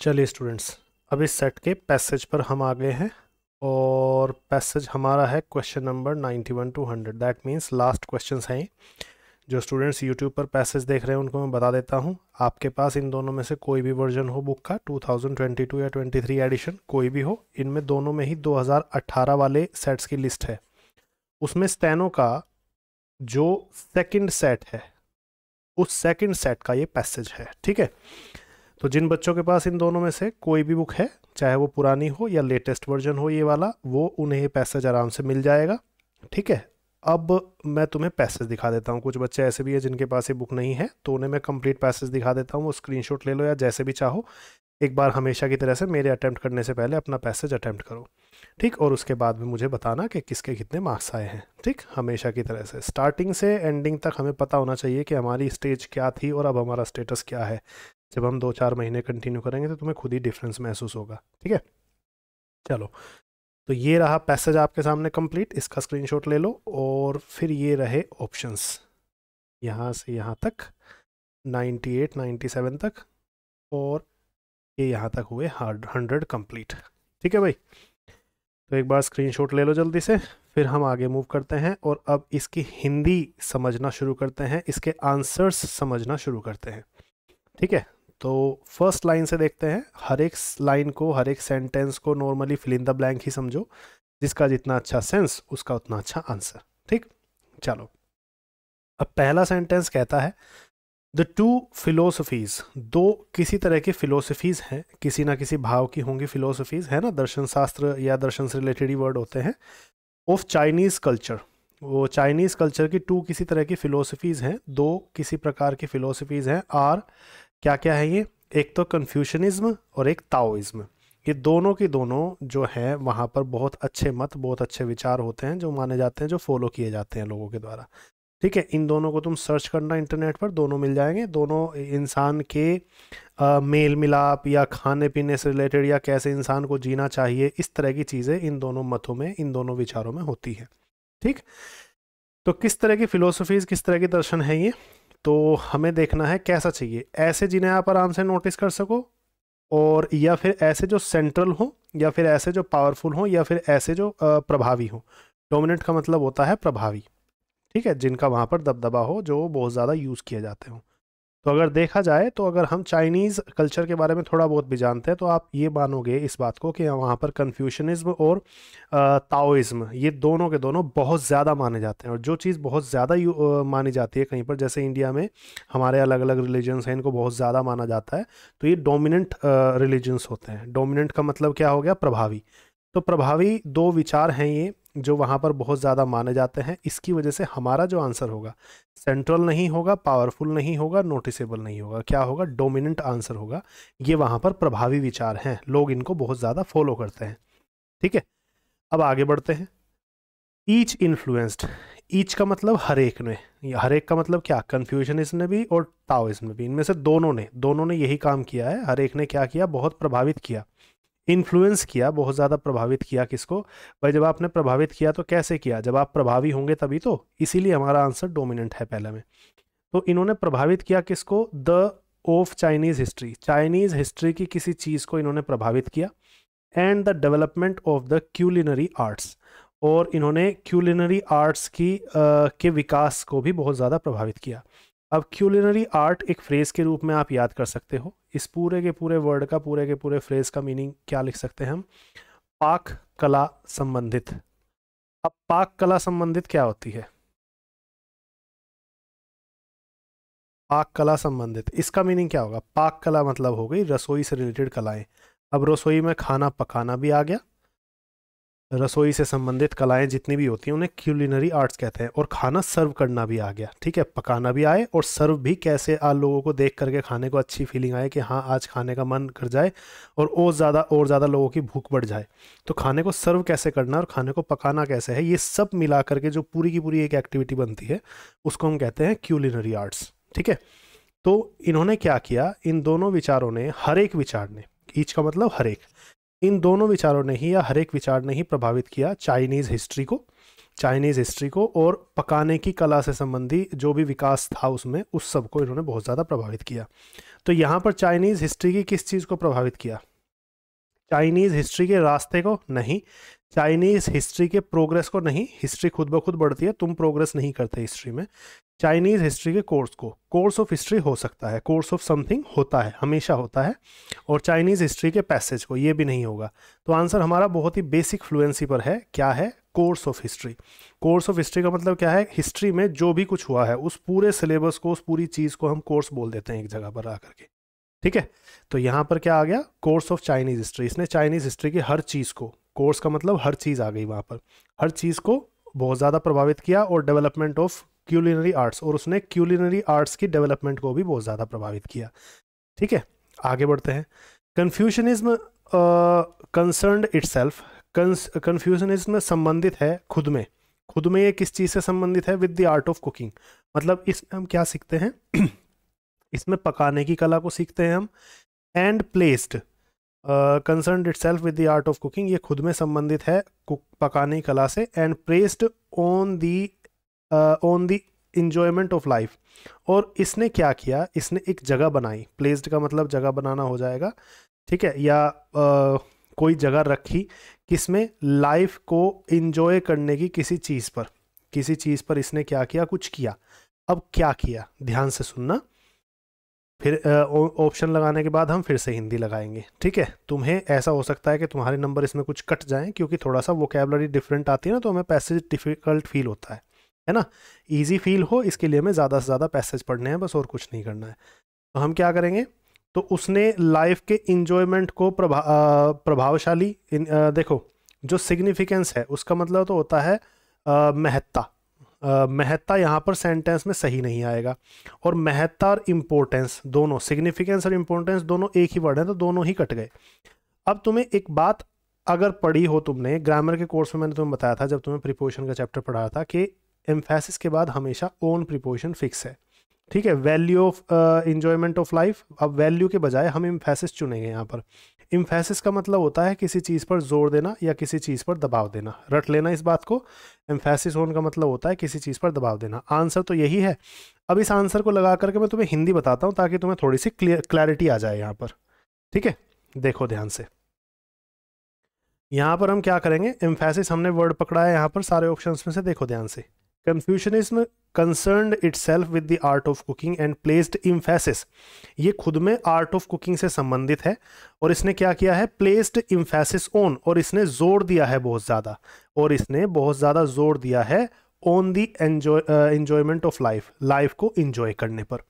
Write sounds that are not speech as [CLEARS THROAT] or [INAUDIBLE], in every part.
चलिए स्टूडेंट्स अब इस सेट के पैसेज पर हम आ गए हैं और पैसेज हमारा है question number ninety one two hundred that means last question हैं जो स्टूडेंट्स यूट्यूब पर पैसेज देख रहे हैं उनको मैं बता देता हूँ आपके पास इन दोनों में से कोई भी वर्जन हो बुक का 2022 या 23 एडिशन कोई भी हो इनमें दोनों में ही 2018 वाले सेट्स की लिस्ट है उसमें स्टैनो का जो सेकेंड सेट है उस सेकेंड सेट का ये पैसेज है ठीक है तो जिन बच्चों के पास इन दोनों में से कोई भी बुक है चाहे वो पुरानी हो या लेटेस्ट वर्जन हो ये वाला वो उन्हें पैसेज आराम से मिल जाएगा ठीक है अब मैं तुम्हें पैसेज दिखा देता हूँ कुछ बच्चे ऐसे भी हैं जिनके पास ये बुक नहीं है तो उन्हें मैं कंप्लीट पैसेज दिखा देता हूँ वो स्क्रीनशॉट ले लो या जैसे भी चाहो एक बार हमेशा की तरह से मेरे अटैम्प्ट करने से पहले अपना पैसेज अटैम्प्ट करो ठीक और उसके बाद में मुझे बताना कि किसके कितने मार्क्स आए हैं ठीक हमेशा की तरह से स्टार्टिंग से एंडिंग तक हमें पता होना चाहिए कि हमारी स्टेज क्या थी और अब हमारा स्टेटस क्या है जब हम दो चार महीने कंटिन्यू करेंगे तो तुम्हें खुद ही डिफरेंस महसूस होगा ठीक है चलो तो ये रहा पैसेज आपके सामने कंप्लीट इसका स्क्रीनशॉट ले लो और फिर ये रहे ऑप्शंस यहाँ से यहाँ तक 98, 97 तक और ये यहाँ तक हुए हंड्रेड कंप्लीट ठीक है भाई तो एक बार स्क्रीनशॉट ले लो जल्दी से फिर हम आगे मूव करते हैं और अब इसकी हिंदी समझना शुरू करते हैं इसके आंसर्स समझना शुरू करते हैं ठीक है तो फर्स्ट लाइन से देखते हैं हर एक लाइन को हर एक सेंटेंस को normally fill in the blank ही समझो जिसका जितना अच्छा सेंस उसका उतना अच्छा आंसर ठीक चलो अब पहला सेंटेंस कहता है द टू फिलोसफीज दो किसी तरह की फिलोसफीज हैं किसी ना किसी भाव की होंगी फिलोसफीज है ना दर्शन शास्त्र या दर्शन से रिलेटेड ही वर्ड होते हैं ऑफ चाइनीज़ कल्चर वो चाइनीज़ कल्चर की टू किसी तरह की फ़िलोसफीज़ हैं दो किसी प्रकार की फ़िलोसफीज़ हैं आर क्या क्या है ये एक तो कन्फ्यूशनिज्म और एक ताओइज्म ये दोनों के दोनों जो हैं वहाँ पर बहुत अच्छे मत बहुत अच्छे विचार होते हैं जो माने जाते हैं जो फॉलो किए जाते हैं लोगों के द्वारा ठीक है इन दोनों को तुम सर्च करना इंटरनेट पर दोनों मिल जाएंगे दोनों इंसान के आ, मेल मिलाप या खाने पीने से रिलेटेड या कैसे इंसान को जीना चाहिए इस तरह की चीज़ें इन दोनों मतों में इन दोनों विचारों में होती है ठीक तो किस तरह की फ़िलोसफीज़ किस तरह के दर्शन है ये तो हमें देखना है कैसा चाहिए ऐसे जिन्हें आप आराम से नोटिस कर सको और या फिर ऐसे जो सेंट्रल हो या फिर ऐसे जो पावरफुल हों या फिर ऐसे जो प्रभावी हों डोमिनेंट का मतलब होता है प्रभावी ठीक है जिनका वहाँ पर दबदबा हो जो बहुत ज़्यादा यूज़ किए जाते हों तो अगर देखा जाए तो अगर हम चाइनीज़ कल्चर के बारे में थोड़ा बहुत भी जानते हैं तो आप ये मानोगे इस बात को कि वहाँ पर कन्फ्यूशनिज्म और ताओइज़्म ये दोनों के दोनों बहुत ज़्यादा माने जाते हैं और जो चीज़ बहुत ज़्यादा मानी जाती है कहीं पर जैसे इंडिया में हमारे अलग अलग रिलीजन्स हैं इनको बहुत ज़्यादा माना जाता है तो ये डोमिनेंट रिलीजन्स होते हैं डोमिनेंट का मतलब क्या हो गया प्रभावी तो प्रभावी दो विचार हैं ये जो वहाँ पर बहुत ज़्यादा माने जाते हैं इसकी वजह से हमारा जो आंसर होगा सेंट्रल नहीं होगा पावरफुल नहीं होगा नोटिसेबल नहीं होगा क्या होगा डोमिनेंट आंसर होगा ये वहाँ पर प्रभावी विचार हैं लोग इनको बहुत ज़्यादा फॉलो करते हैं ठीक है अब आगे बढ़ते हैं ईच इन्फ्लुएंस्ड ईच का मतलब हर एक में हर एक का मतलब क्या कन्फ्यूजन इसने भी और टाओ इसमें भी इनमें से दोनों ने दोनों ने यही काम किया है हर एक ने क्या किया बहुत प्रभावित किया इन्फ्लुएंस किया बहुत ज़्यादा प्रभावित किया किसको भाई जब आपने प्रभावित किया तो कैसे किया जब आप प्रभावी होंगे तभी तो इसीलिए हमारा आंसर डोमिनेंट है पहले में तो इन्होंने प्रभावित किया किसको the of Chinese history Chinese history की किसी चीज़ को इन्होंने प्रभावित किया and the development of the culinary arts और इन्होंने क्यूलिनरी आर्ट्स की आ, के विकास को भी बहुत ज़्यादा प्रभावित किया अब क्यूलिनरी आर्ट एक फ्रेज़ के रूप में आप याद कर सकते हो इस पूरे के पूरे वर्ड का पूरे के पूरे फ्रेज़ का मीनिंग क्या लिख सकते हैं हम पाक कला संबंधित अब पाक कला संबंधित क्या होती है पाक कला संबंधित इसका मीनिंग क्या होगा पाक कला मतलब हो गई रसोई से रिलेटेड कलाएं अब रसोई में खाना पकाना भी आ गया रसोई से संबंधित कलाएं जितनी भी होती हैं उन्हें क्यूलिनरी आर्ट्स कहते हैं और खाना सर्व करना भी आ गया ठीक है पकाना भी आए और सर्व भी कैसे आ लोगों को देख करके खाने को अच्छी फीलिंग आए कि हाँ आज खाने का मन कर जाए और और ज़्यादा और ज़्यादा लोगों की भूख बढ़ जाए तो खाने को सर्व कैसे करना और खाने को पकाना कैसे है ये सब मिला करके जो पूरी की पूरी एक एक्टिविटी बनती है उसको हम कहते हैं क्यूलिनरी आर्ट्स ठीक है तो इन्होंने क्या किया इन दोनों विचारों ने हर एक विचार ने ईच का मतलब हर एक इन दोनों विचारों ने ही या हर एक विचार ने ही प्रभावित किया चाइनीज़ हिस्ट्री को चाइनीज़ हिस्ट्री को और पकाने की कला से संबंधी जो भी विकास था उसमें उस सब को इन्होंने बहुत ज़्यादा प्रभावित किया तो यहाँ पर चाइनीज़ हिस्ट्री की किस चीज़ को प्रभावित किया चाइनीज़ हिस्ट्री के रास्ते को नहीं चाइनीज़ हिस्ट्री के प्रोग्रेस को नहीं हिस्ट्री खुद ब खुद बढ़ती है तुम प्रोग्रेस नहीं करते हिस्ट्री में चाइनीज हिस्ट्री के कोर्स को कोर्स ऑफ हिस्ट्री हो सकता है कोर्स ऑफ समथिंग होता है हमेशा होता है और चाइनीज हिस्ट्री के पैसेज को ये भी नहीं होगा तो आंसर हमारा बहुत ही बेसिक फ्लुएंसी पर है क्या है course of history course of history का मतलब क्या है हिस्ट्री में जो भी कुछ हुआ है उस पूरे सिलेबस को उस पूरी चीज़ को हम कोर्स बोल देते हैं एक जगह पर आ करके ठीक है तो यहाँ पर क्या आ गया कोर्स ऑफ चाइनीज हिस्ट्री इसने चाइनीज हिस्ट्री की हर चीज़ को कोर्स का मतलब हर चीज़ आ गई वहाँ पर हर चीज़ को बहुत ज़्यादा प्रभावित किया और डेवलपमेंट ऑफ क्यूलिनरी आर्ट्स और उसने क्यूलिनरी आर्ट्स की डेवलपमेंट को भी बहुत ज़्यादा प्रभावित किया ठीक है आगे बढ़ते हैं Confucianism concern itself Confucianism संबंधित है खुद में खुद में ये किस चीज़ से संबंधित है with the art of cooking मतलब इसमें हम क्या सीखते हैं [CLEARS THROAT] इसमें पकाने की कला को सीखते हैं हम and placed concern itself with the art of cooking ये खुद में संबंधित है कुक पकाने कला से and placed on the on the enjoyment of life और इसने क्या किया इसने एक जगह बनाई प्लेस्ड का मतलब जगह बनाना हो जाएगा ठीक है या आ, uh, कोई जगह रखी किसमें लाइफ को इन्जॉय करने की किसी चीज़ पर किसी चीज़ पर इसने क्या किया कुछ किया अब क्या किया ध्यान से सुनना फिर ऑप्शन uh, लगाने के बाद हम फिर से हिंदी लगाएंगे ठीक है तुम्हें ऐसा हो सकता है कि तुम्हारे नंबर इसमें कुछ कट जाएं क्योंकि थोड़ा सा वोकेबलरी डिफरेंट आती है ना तो हमें पैसेज डिफ़िकल्ट फील होता है है ना ईजी फील हो इसके लिए हमें ज़्यादा से ज़्यादा पैसेज पढ़ने हैं बस और कुछ नहीं करना है तो हम क्या करेंगे तो उसने लाइफ के इंजॉयमेंट को प्रभा प्रभावशाली इन, आ, देखो जो सिग्निफिकेंस है उसका मतलब तो होता है महत्ता महत्ता यहाँ पर सेंटेंस में सही नहीं आएगा और महत्ता और इम्पोर्टेंस दोनों सिग्निफिकेंस और इम्पोर्टेंस दोनों एक ही वर्ड है तो दोनों ही कट गए अब तुम्हें एक बात अगर पढ़ी हो तुमने ग्रामर के कोर्स में मैंने तुम्हें बताया था जब तुम्हें प्रिपोजिशन का चैप्टर पढ़ा था कि एम्फेसिस के बाद हमेशा ओन प्रिपोजिशन फिक्स है ठीक है value of enjoyment of life अब वैल्यू के बजाय हम इम्फेसिस चुनेंगे यहाँ पर इम्फेसिस का मतलब होता है किसी चीज़ पर जोर देना या किसी चीज़ पर दबाव देना रट लेना इस बात को एम्फेसिस ओन का मतलब होता है किसी चीज़ पर दबाव देना आंसर तो यही है अब इस आंसर को लगा करके मैं तुम्हें हिंदी बताता हूँ ताकि तुम्हें थोड़ी सी क्लैरिटी आ जाए यहाँ पर ठीक है देखो ध्यान से यहाँ पर हम क्या करेंगे एम्फेसिस हमने वर्ड पकड़ा है यहाँ पर सारे ऑप्शन में से देखो ध्यान से Confucianism concern itself with the art of cooking and placed emphasis ये खुद में आर्ट ऑफ कुकिंग से संबंधित है और इसने क्या किया है प्लेस्ड इम्फेसिस ऑन और इसने जोर दिया है बहुत ज़्यादा और इसने बहुत ज़्यादा जोर दिया है on the enjoy enjoyment of life life को इन्जॉय करने पर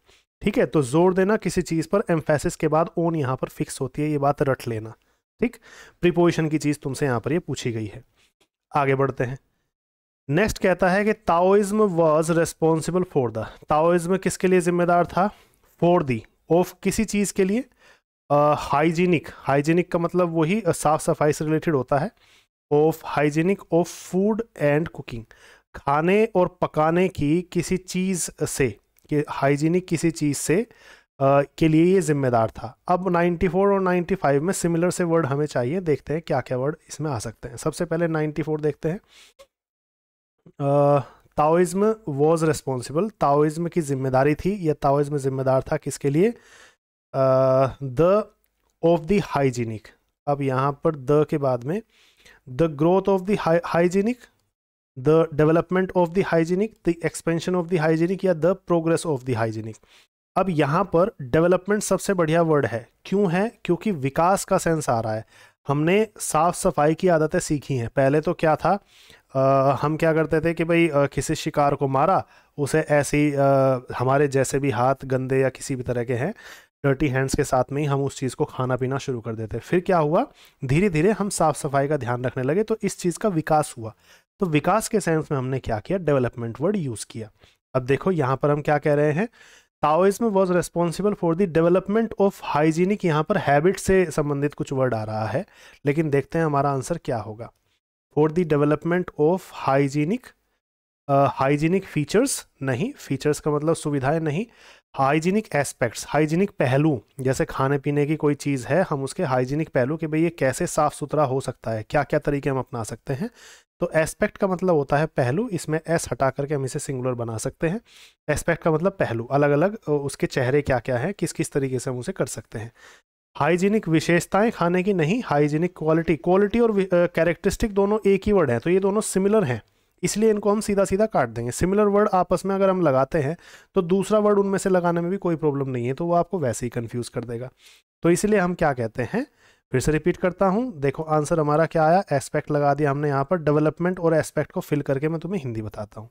ठीक है तो जोर देना किसी चीज़ पर एम्फेसिस के बाद ऑन यहाँ पर फिक्स होती है ये बात रट लेना ठीक प्रिपोजिशन की चीज़ तुमसे यहाँ पर ये पूछी गई है आगे बढ़ते हैं नेक्स्ट कहता है कि Taoism was responsible for the Taoism किसके लिए जिम्मेदार था फॉर दी ऑफ किसी चीज़ के लिए हाइजीनिक uh, हाइजीनिक का मतलब वही साफ सफाई से रिलेटेड होता है of hygienic of food and cooking खाने और पकाने की किसी चीज़ से कि हाइजीनिक किसी चीज़ से uh, के लिए ये जिम्मेदार था अब 94 और 95 में सिमिलर से वर्ड हमें चाहिए देखते हैं क्या क्या वर्ड इसमें आ सकते हैं सबसे पहले 94 देखते हैं ताओइज्म वॉज रेस्पॉन्सिबल ताओइज्म की जिम्मेदारी थी या ताओइज्म जिम्मेदार था किसके लिए द ऑफ द हाइजीनिक अब यहाँ पर द के बाद में the growth of the hygienic the development of the hygienic the expansion of the hygienic या the progress of the hygienic अब यहाँ पर डेवलपमेंट सबसे बढ़िया वर्ड है क्यों है क्योंकि विकास का सेंस आ रहा है हमने साफ सफाई की आदतें सीखी हैं पहले तो क्या था आ, हम क्या करते थे कि भाई आ, किसी शिकार को मारा उसे ऐसी हमारे जैसे भी हाथ गंदे या किसी भी तरह के हैं डर्टी हैंड्स के साथ में ही हम उस चीज़ को खाना पीना शुरू कर देते फिर क्या हुआ धीरे धीरे हम साफ़ सफाई का ध्यान रखने लगे तो इस चीज़ का विकास हुआ तो विकास के सेंस में हमने क्या किया डेवलपमेंट वर्ड यूज़ किया अब देखो यहाँ पर हम क्या कह रहे हैं Taoism was responsible for the development of hygienic यहाँ पर हैबिट से संबंधित कुछ वर्ड आ रहा है लेकिन देखते हैं हमारा आंसर क्या होगा for the development of hygienic hygienic features नहीं फीचर्स का मतलब सुविधाएं नहीं हाइजीनिक एस्पेक्ट्स हाइजीनिक पहलू जैसे खाने पीने की कोई चीज़ है हम उसके हाइजीनिक पहलू कि भाई ये कैसे साफ़ सुथरा हो सकता है क्या क्या तरीके हम अपना सकते हैं तो एस्पेक्ट का मतलब होता है पहलू इसमें एस हटा करके हम इसे सिंगुलर बना सकते हैं एस्पेक्ट का मतलब पहलू अलग अलग उसके चेहरे क्या क्या हैं किस किस तरीके से हम उसे कर सकते हैं हाइजीनिक विशेषताएं खाने की नहीं हाइजीनिक क्वालिटी क्वालिटी और कैरेक्टरिस्टिक दोनों एक ही वर्ड हैं तो ये दोनों सिमिलर हैं इसलिए इनको हम सीधा सीधा काट देंगे सिमिलर वर्ड आपस में अगर हम लगाते हैं तो दूसरा वर्ड उनमें से लगाने में भी कोई प्रॉब्लम नहीं है तो वो आपको वैसे ही कन्फ्यूज़ कर देगा तो इसलिए हम क्या कहते हैं फिर से रिपीट करता हूँ देखो आंसर हमारा क्या आया एस्पेक्ट लगा दिया हमने यहाँ पर डेवलपमेंट और एस्पेक्ट को फिल करके मैं तुम्हें हिंदी बताता हूँ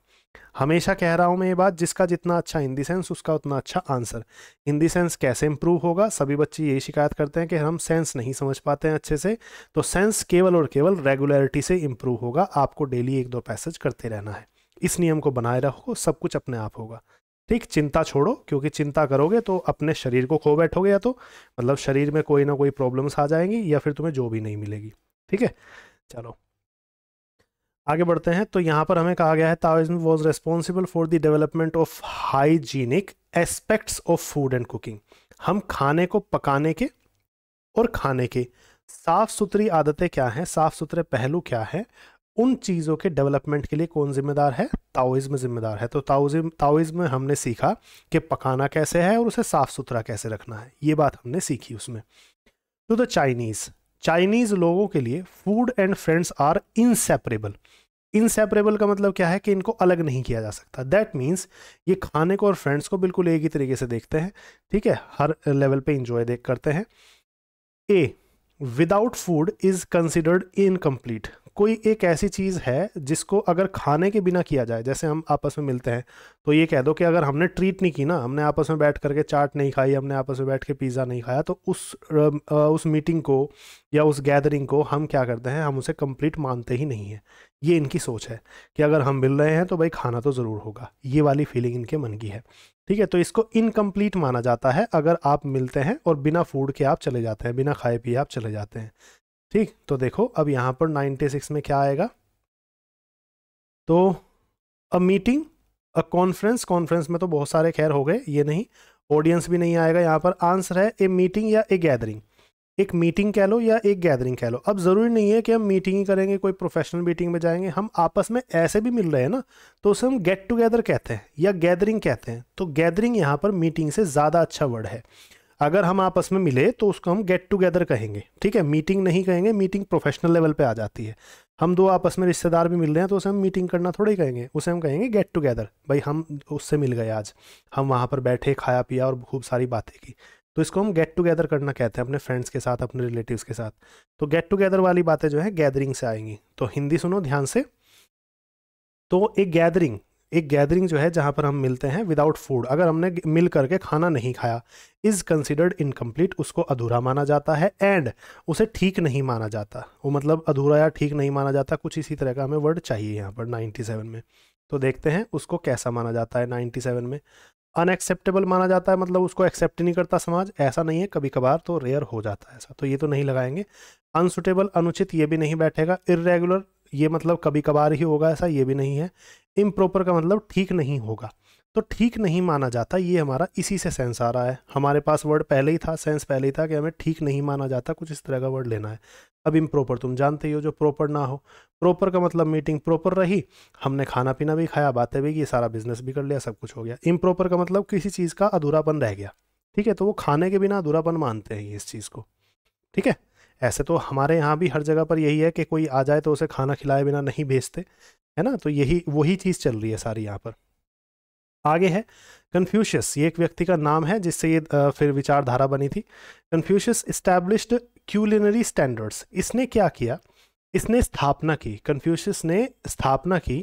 हमेशा कह रहा हूं मैं ये बात जिसका जितना अच्छा हिंदी सेंस उसका उतना अच्छा आंसर हिंदी सेंस कैसे इंप्रूव होगा सभी बच्चे यही शिकायत करते हैं कि हम सेंस नहीं समझ पाते हैं अच्छे से तो सेंस केवल और केवल रेगुलरिटी से इंप्रूव होगा आपको डेली एक दो पैसेज करते रहना है इस नियम को बनाए रखो सब कुछ अपने आप होगा ठीक चिंता छोड़ो क्योंकि चिंता करोगे तो अपने शरीर को खो बैठोगे या तो मतलब शरीर में कोई ना कोई प्रॉब्लम्स आ जाएंगी या फिर तुम्हें जो भी नहीं मिलेगी ठीक है चलो आगे बढ़ते हैं तो यहाँ पर हमें कहा गया है Taoism was responsible for the development of hygienic aspects of food and cooking हम खाने को पकाने के और खाने के साफ सुथरी आदतें क्या हैं साफ सुथरे पहलू क्या है उन चीज़ों के डेवलपमेंट के लिए कौन जिम्मेदार है ताओइज्म जिम्मेदार है तो ताओइज्म ताओइज्म में हमने सीखा कि पकाना कैसे है और उसे साफ सुथरा कैसे रखना है ये बात हमने सीखी उसमें टू द चाइनीज़ चाइनीज लोगों के लिए food and friends are inseparable inseparable का मतलब क्या है कि इनको अलग नहीं किया जा सकता दैट मीन्स ये खाने को और फ्रेंड्स को बिल्कुल एक ही तरीके से देखते हैं ठीक है हर लेवल पे इंजॉय देख करते हैं a without food is considered incomplete कोई एक ऐसी चीज़ है जिसको अगर खाने के बिना किया जाए जैसे हम आपस में मिलते हैं तो ये कह दो कि अगर हमने ट्रीट नहीं की ना हमने आपस में बैठ करके चाट नहीं खाई हमने आपस में बैठ के पिज़्ज़ा नहीं खाया तो उस उस मीटिंग को या उस गैदरिंग को हम क्या करते हैं हम उसे कंप्लीट मानते ही नहीं हैं ये इनकी सोच है कि अगर हम मिल रहे हैं तो भाई खाना तो ज़रूर होगा ये वाली फीलिंग इनके मन की है ठीक है तो इसको इनकम्प्लीट माना जाता है अगर आप मिलते हैं और बिना फूड के आप चले जाते हैं बिना खाए पिए आप चले जाते हैं ठीक तो देखो अब यहाँ पर 96 में क्या आएगा तो a meeting a conference conference में तो बहुत सारे खैर हो गए ये नहीं ऑडियंस भी नहीं आएगा यहाँ पर आंसर है ए मीटिंग या ए गैदरिंग एक मीटिंग कह लो या एक गैदरिंग कह लो अब ज़रूरी नहीं है कि हम मीटिंग ही करेंगे कोई प्रोफेशनल मीटिंग में जाएंगे हम आपस में ऐसे भी मिल रहे हैं ना तो उसे हम गेट टुगेदर कहते हैं या गैदरिंग कहते हैं तो गैदरिंग यहाँ पर मीटिंग से ज़्यादा अच्छा वर्ड है अगर हम आपस में मिले तो उसको हम गेट टुगेदर कहेंगे ठीक है मीटिंग नहीं कहेंगे मीटिंग प्रोफेशनल लेवल पे आ जाती है हम दो आपस में रिश्तेदार भी मिल रहे हैं तो उसे हम मीटिंग करना थोड़ी ही कहेंगे उसे हम कहेंगे गेट टुगेदर भाई हम उससे मिल गए आज हम वहाँ पर बैठे खाया पिया और खूब सारी बातें की तो इसको हम गेट टुगेदर करना कहते हैं अपने फ्रेंड्स के साथ अपने रिलेटिव्स के साथ तो गेट टुगेदर वाली बातें जो है गैदरिंग से आएंगी तो हिंदी सुनो ध्यान से तो ए गैदरिंग एक गैदरिंग जो है जहाँ पर हम मिलते हैं विदाउट फूड अगर हमने मिल करके खाना नहीं खाया इज़ कंसिडर्ड इनकम्प्लीट उसको अधूरा माना जाता है एंड उसे ठीक नहीं माना जाता वो मतलब अधूरा या ठीक नहीं माना जाता कुछ इसी तरह का हमें वर्ड चाहिए यहाँ पर नाइन्टी सेवन में तो देखते हैं उसको कैसा माना जाता है नाइन्टी सेवन में अनएक्सेप्टेबल माना जाता है मतलब उसको एक्सेप्ट नहीं करता समाज ऐसा नहीं है कभी कभार तो रेयर हो जाता है ऐसा तो ये तो नहीं लगाएंगे अनसुटेबल अनुचित ये भी नहीं बैठेगा इरेगुलर ये मतलब कभी कभार ही होगा ऐसा ये भी नहीं है इम्प्रॉपर का मतलब ठीक नहीं होगा तो ठीक नहीं माना जाता ये हमारा इसी से सेंस आ रहा है हमारे पास वर्ड पहले ही था सेंस पहले ही था कि हमें ठीक नहीं माना जाता कुछ इस तरह का वर्ड लेना है अब इम्प्रॉपर तुम जानते ही हो जो प्रॉपर ना हो प्रॉपर का मतलब मीटिंग प्रॉपर रही हमने खाना पीना भी खाया बातें भी की सारा बिजनेस भी कर लिया सब कुछ हो गया इम्प्रॉपर का मतलब किसी चीज़ का अधूरापन रह गया ठीक है तो वो खाने के बिना अधूरापन मानते हैं इस चीज़ को ठीक है ऐसे तो हमारे यहाँ भी हर जगह पर यही है कि कोई आ जाए तो उसे खाना खिलाए बिना नहीं भेजते है ना तो यही वही चीज़ चल रही है सारी यहाँ पर आगे है कन्फ्यूशियस ये एक व्यक्ति का नाम है जिससे ये फिर विचारधारा बनी थी कन्फ्यूशियस इस्टेब्लिश्ड क्यूलिनरी स्टैंडर्ड्स इसने क्या किया इसने स्थापना की कन्फ्यूशियस ने स्थापना की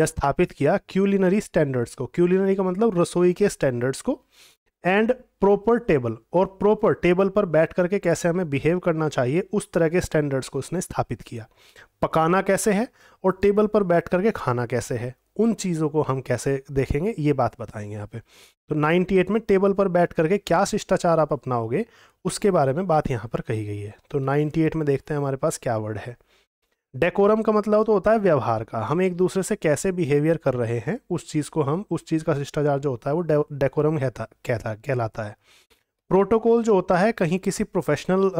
या स्थापित किया क्यूलिनरी स्टैंडर्ड्स को क्यूलिनरी का मतलब रसोई के स्टैंडर्ड्स को एंड प्रॉपर टेबल और प्रॉपर टेबल पर बैठ करके कैसे हमें बिहेव करना चाहिए उस तरह के स्टैंडर्ड्स को उसने स्थापित किया पकाना कैसे है और टेबल पर बैठ करके खाना कैसे है उन चीज़ों को हम कैसे देखेंगे ये बात बताएंगे यहाँ पे तो 98 में टेबल पर बैठ करके क्या शिष्टाचार आप अपनाओगे उसके बारे में बात यहाँ पर कही गई है तो 98 में देखते हैं हमारे पास क्या वर्ड है डेकोरम का मतलब तो होता है व्यवहार का हम एक दूसरे से कैसे बिहेवियर कर रहे हैं उस चीज़ को हम उस चीज़ का शिष्टाचार जो होता है वो डेकोरम कहता कहता कहलाता है प्रोटोकॉल जो होता है कहीं किसी प्रोफेशनल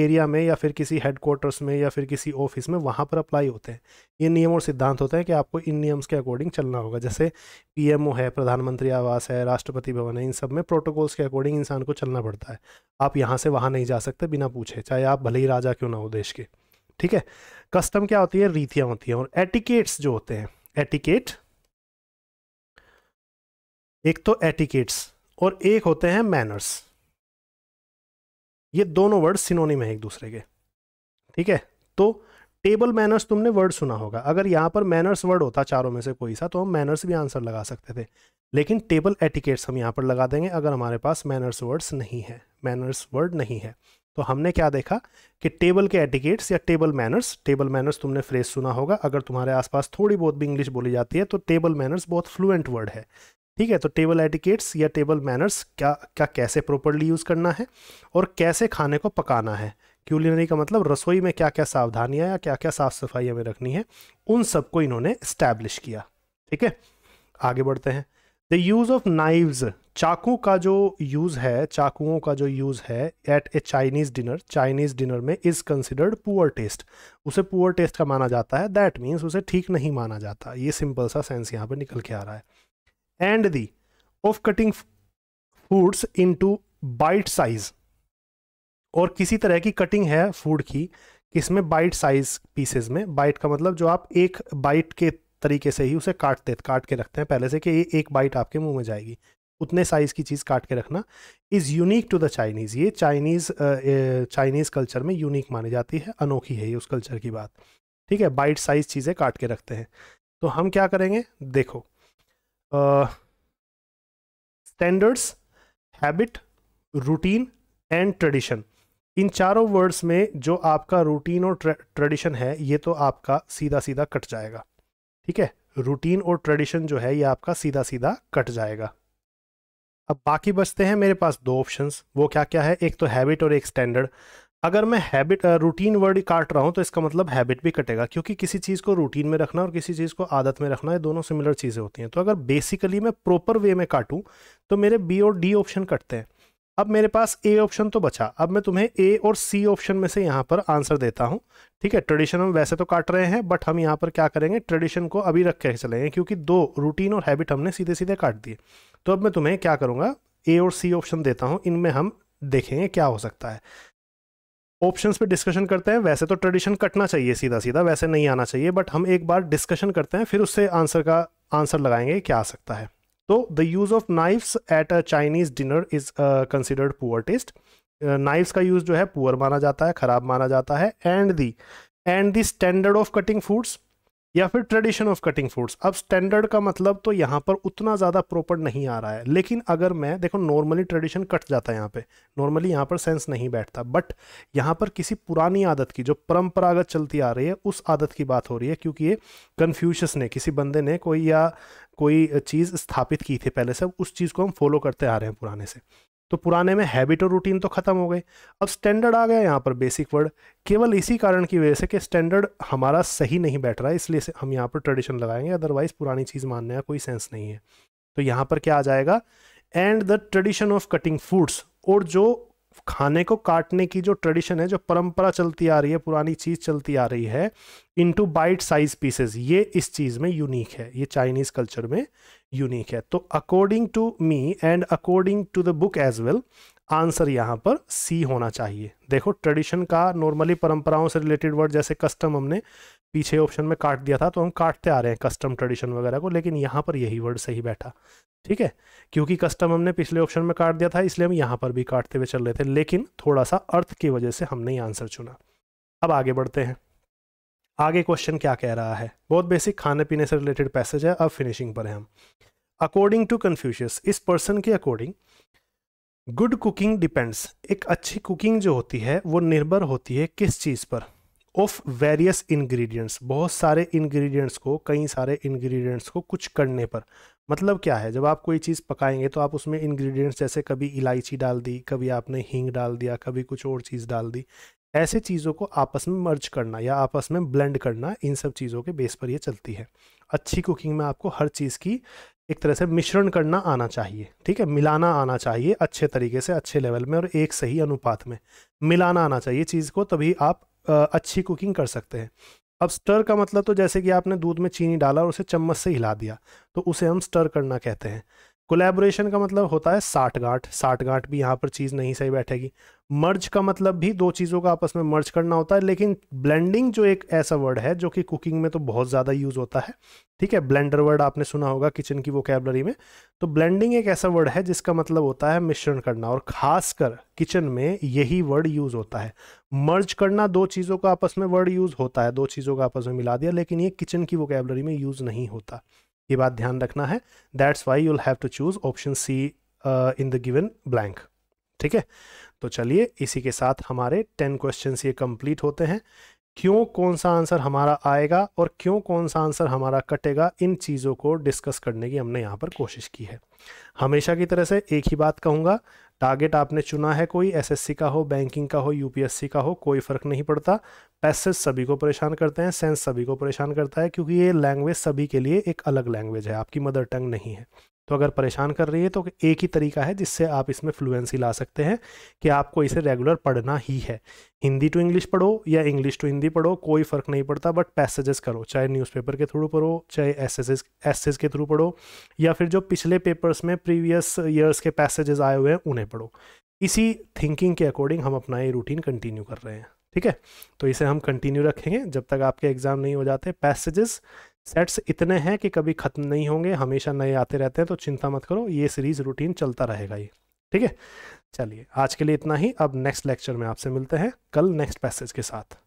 एरिया में या फिर किसी क्वार्टर्स में या फिर किसी ऑफिस में वहाँ पर अप्लाई होते हैं ये नियम और सिद्धांत होते हैं कि आपको इन नियम्स के अकॉर्डिंग चलना होगा जैसे पीएमओ है प्रधानमंत्री आवास है राष्ट्रपति भवन है इन सब में प्रोटोकॉल्स के अकॉर्डिंग इंसान को चलना पड़ता है आप यहाँ से वहाँ नहीं जा सकते बिना पूछे चाहे आप भले ही राजा क्यों ना हो देश के ठीक है कस्टम क्या होती है रीतियां होती हैं और एटिकेट्स जो होते हैं एटिकेट एक तो एटिकेट्स और एक होते हैं मैनर्स ये दोनों वर्ड सिनोनिम है एक दूसरे के ठीक है तो टेबल मैनर्स तुमने वर्ड सुना होगा अगर यहां पर मैनर्स वर्ड होता चारों में से कोई सा तो हम मैनर्स भी आंसर लगा सकते थे लेकिन टेबल एटिकेट्स हम यहां पर लगा देंगे अगर हमारे पास मैनर्स वर्ड्स नहीं है मैनर्स वर्ड नहीं है तो हमने क्या देखा कि टेबल के एटिकेट्स या टेबल मैनर्स टेबल मैनर्स तुमने फ्रेज सुना होगा अगर तुम्हारे आसपास थोड़ी बहुत भी इंग्लिश बोली जाती है तो टेबल मैनर्स बहुत फ्लुएंट वर्ड है ठीक है तो टेबल एटिकेट्स या टेबल मैनर्स क्या क्या कैसे प्रॉपरली यूज़ करना है और कैसे खाने को पकाना है क्यूलिनरी का मतलब रसोई में क्या क्या सावधानियाँ या क्या क्या साफ़ सफाई हमें रखनी है उन सबको इन्होंने इस्टेब्लिश किया ठीक है आगे बढ़ते हैं द यूज़ ऑफ नाइव्स चाकू का जो यूज़ है चाकुओं का जो यूज़ है at a Chinese dinner Chinese dinner में इज़ कंसिडर्ड पुअर टेस्ट उसे पुअर टेस्ट का माना जाता है दैट मीन्स उसे ठीक नहीं माना जाता ये सिंपल सा सेंस यहाँ पर निकल के आ रहा है and the of cutting foods into bite size और किसी तरह की कटिंग है फूड की इसमें बाइट साइज पीसेज में बाइट का मतलब जो आप एक बाइट के तरीके से ही उसे काटते काट के रखते हैं पहले से कि ये एक बाइट आपके मुंह में जाएगी उतने साइज़ की चीज़ काट के रखना is unique to the Chinese ये चाइनीज़ चाइनीज़ कल्चर में यूनिक मानी जाती है अनोखी है ये उस कल्चर की बात ठीक है बाइट साइज़ चीज़ें काट के रखते हैं तो हम क्या करेंगे देखो standards habit routine and tradition इन चारों वर्ड्स में जो आपका रूटीन और ट्रेडिशन है ये तो आपका सीधा सीधा कट जाएगा ठीक है रूटीन और ट्रेडिशन जो है ये आपका सीधा सीधा कट जाएगा अब बाकी बचते हैं मेरे पास दो ऑप्शंस वो क्या क्या है एक तो हैबिट और एक स्टैंडर्ड अगर मैं हैबिट रूटीन वर्ड काट रहा हूँ तो इसका मतलब हैबिट भी कटेगा क्योंकि किसी चीज़ को रूटीन में रखना और किसी चीज़ को आदत में रखना ये दोनों सिमिलर चीज़ें होती हैं तो अगर बेसिकली मैं प्रॉपर वे में काटूँ तो मेरे बी और डी ऑप्शन कटते हैं अब मेरे पास ए ऑप्शन तो बचा अब मैं तुम्हें ए और सी ऑप्शन में से यहाँ पर आंसर देता हूँ ठीक है ट्रेडिशन हम वैसे तो काट रहे हैं बट हम यहाँ पर क्या करेंगे ट्रेडिशन को अभी रख के चलेंगे क्योंकि दो रूटीन और हैबिट हमने सीधे सीधे काट दिए तो अब मैं तुम्हें क्या करूँगा ए और सी ऑप्शन देता हूँ इनमें हम देखेंगे क्या हो सकता है ऑप्शन पर डिस्कशन करते हैं वैसे तो ट्रेडिशन कटना चाहिए सीधा सीधा वैसे नहीं आना चाहिए बट हम एक बार डिस्कशन करते हैं फिर उससे आंसर का आंसर लगाएंगे क्या आ सकता है तो the use of knives at a Chinese dinner is considered poor taste knives का यूज़ जो है पुअर माना जाता है ख़राब माना जाता है and the and the standard of cutting foods या फिर ट्रेडिशन ऑफ कटिंग फूड्स अब स्टैंडर्ड का मतलब तो यहाँ पर उतना ज़्यादा प्रॉपर नहीं आ रहा है लेकिन अगर मैं देखो नॉर्मली ट्रेडिशन कट जाता है यहाँ पे नॉर्मली यहाँ पर सेंस नहीं बैठता बट यहाँ पर किसी पुरानी आदत की जो परंपरागत चलती आ रही है उस आदत की बात हो रही है क्योंकि ये कन्फ्यूशस ने किसी बंदे ने कोई या कोई चीज़ स्थापित की थी पहले से उस चीज़ को हम फॉलो करते आ रहे हैं पुराने से तो पुराने में हैबिट और रूटीन तो ख़त्म हो गए अब स्टैंडर्ड आ गया यहाँ पर बेसिक वर्ड केवल इसी कारण की वजह से कि स्टैंडर्ड हमारा सही नहीं बैठ रहा है इसलिए हम यहाँ पर ट्रेडिशन लगाएंगे अदरवाइज़ पुरानी चीज़ मानने का कोई सेंस नहीं है तो यहाँ पर क्या आ जाएगा and the tradition of cutting foods और जो खाने को काटने की जो ट्रेडिशन है जो परंपरा चलती आ रही है पुरानी चीज़ चलती आ रही है इनटू बाइट साइज पीसेस ये इस चीज़ में यूनिक है ये चाइनीज़ कल्चर में यूनिक है तो according to me and according to the book as well answer यहाँ पर सी होना चाहिए देखो ट्रेडिशन का नॉर्मली परंपराओं से रिलेटेड वर्ड जैसे कस्टम हमने पीछे ऑप्शन में काट दिया था तो हम काटते आ रहे हैं कस्टम ट्रेडिशन वगैरह को लेकिन यहाँ पर यही वर्ड सही बैठा ठीक है क्योंकि कस्टम हमने पिछले ऑप्शन में काट दिया था इसलिए हम यहाँ पर भी काटते हुए चल रहे थे लेकिन थोड़ा सा अर्थ की वजह से हमने ये आंसर चुना अब आगे बढ़ते हैं आगे क्वेश्चन क्या कह रहा है बहुत बेसिक खाने पीने से रिलेटेड पैसेज है अब फिनिशिंग पर है हम अकॉर्डिंग टू कन्फ्यूशियस इस पर्सन के अकॉर्डिंग गुड कुकिंग डिपेंड्स एक अच्छी कुकिंग जो होती है वो निर्भर होती है किस चीज़ पर ऑफ वेरियस इंग्रेडिएंट्स बहुत सारे इंग्रेडिएंट्स को कई सारे इंग्रेडिएंट्स को कुछ करने पर मतलब क्या है जब आप कोई चीज़ पकाएंगे तो आप उसमें इंग्रेडिएंट्स जैसे कभी इलायची डाल दी कभी आपने हींग डाल दिया कभी कुछ और चीज़ डाल दी ऐसे चीज़ों को आपस में मर्ज करना या आपस में ब्लेंड करना इन सब चीज़ों के बेस पर ये चलती है अच्छी कुकिंग में आपको हर चीज़ की एक तरह से मिश्रण करना आना चाहिए ठीक है मिलाना आना चाहिए अच्छे तरीके से अच्छे लेवल में और एक सही अनुपात में मिलाना आना चाहिए चीज़ को तभी आप अच्छी कुकिंग कर सकते हैं अब स्टर का मतलब तो जैसे कि आपने दूध में चीनी डाला और उसे चम्मच से हिला दिया तो उसे हम स्टर करना कहते हैं कोलेबोरेशन का मतलब होता है साठ गांठ साठ गांठ भी यहाँ पर चीज़ नहीं सही बैठेगी मर्ज का मतलब भी दो चीज़ों का आपस में मर्ज करना होता है लेकिन ब्लेंडिंग जो एक ऐसा वर्ड है जो कि कुकिंग में तो बहुत ज़्यादा यूज़ होता है ठीक है ब्लेंडर वर्ड आपने सुना होगा किचन की वोकेबलरी में तो ब्लेंडिंग एक ऐसा वर्ड है जिसका मतलब होता है मिश्रण करना और खासकर किचन में यही वर्ड यूज़ होता है मर्ज करना दो चीज़ों का आपस में वर्ड यूज़ होता है दो चीज़ों का आपस में मिला दिया लेकिन ये किचन की वोकेबलरी में यूज़ नहीं होता ये बात ध्यान रखना है that's why you'll have to choose option C in the given blank ठीक है तो चलिए इसी के साथ हमारे टेन क्वेश्चन ये कंप्लीट होते हैं क्यों कौन सा आंसर हमारा आएगा और क्यों कौन सा आंसर हमारा कटेगा इन चीज़ों को डिस्कस करने की हमने यहाँ पर कोशिश की है हमेशा की तरह से एक ही बात कहूँगा टारगेट आपने चुना है कोई एसएससी का हो बैंकिंग का हो यूपीएससी का हो कोई फ़र्क नहीं पड़ता पैसेज सभी को परेशान करते हैं सेंस सभी को परेशान करता है क्योंकि ये लैंग्वेज सभी के लिए एक अलग लैंग्वेज है आपकी मदर टंग नहीं है तो अगर परेशान कर रही है तो एक ही तरीका है जिससे आप इसमें फ्लुएंसी ला सकते हैं कि आपको इसे रेगुलर पढ़ना ही है हिंदी टू इंग्लिश पढ़ो या इंग्लिश टू हिंदी पढ़ो कोई फ़र्क नहीं पड़ता बट पैसेजेस करो चाहे न्यूज़पेपर के थ्रू पढ़ो चाहे एस एस के थ्रू पढ़ो या फिर जो पिछले पेपर्स में प्रीवियस ईयर्स के पैसेजेस आए हुए हैं उन्हें पढ़ो इसी थिंकिंग के अकॉर्डिंग हम अपना ये रूटीन कंटिन्यू कर रहे हैं ठीक है तो इसे हम कंटिन्यू रखेंगे जब तक आपके एग्ज़ाम नहीं हो जाते पैसेजेस सेट्स इतने हैं कि कभी ख़त्म नहीं होंगे हमेशा नए आते रहते हैं तो चिंता मत करो ये सीरीज़ रूटीन चलता रहेगा ये ठीक है चलिए आज के लिए इतना ही अब नेक्स्ट लेक्चर में आपसे मिलते हैं कल नेक्स्ट पैसेज के साथ